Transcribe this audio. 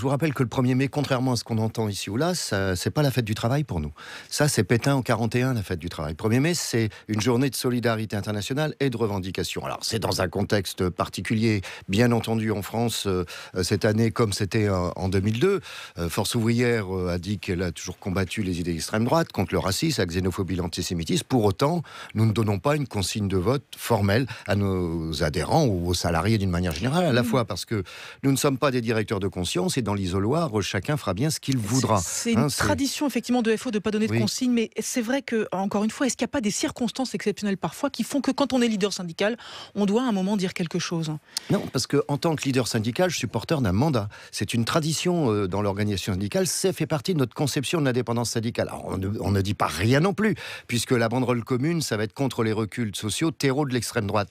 Je vous rappelle que le 1er mai, contrairement à ce qu'on entend ici ou là, c'est pas la fête du travail pour nous. Ça, c'est Pétain en 41, la fête du travail. 1er mai, c'est une journée de solidarité internationale et de revendication. Alors, c'est dans un contexte particulier, bien entendu, en France, euh, euh, cette année, comme c'était en 2002. Euh, Force ouvrière a dit qu'elle a toujours combattu les idées d'extrême droite contre le racisme, la xénophobie, l'antisémitisme. Pour autant, nous ne donnons pas une consigne de vote formelle à nos adhérents ou aux salariés d'une manière générale, à la mmh. fois parce que nous ne sommes pas des directeurs de conscience et dans dans l'isoloir, chacun fera bien ce qu'il voudra. C'est hein, une tradition effectivement de FO de ne pas donner de consignes, mais c'est vrai que, encore une fois, est-ce qu'il n'y a pas des circonstances exceptionnelles parfois qui font que quand on est leader syndical, on doit à un moment dire quelque chose Non, parce que en tant que leader syndical, je suis porteur d'un mandat. C'est une tradition euh, dans l'organisation syndicale, ça fait partie de notre conception de l'indépendance syndicale. on, ne, dit pas rien non plus, puisque la banderole commune, ça va être contre les reculs sociaux, terreau de l'extrême droite.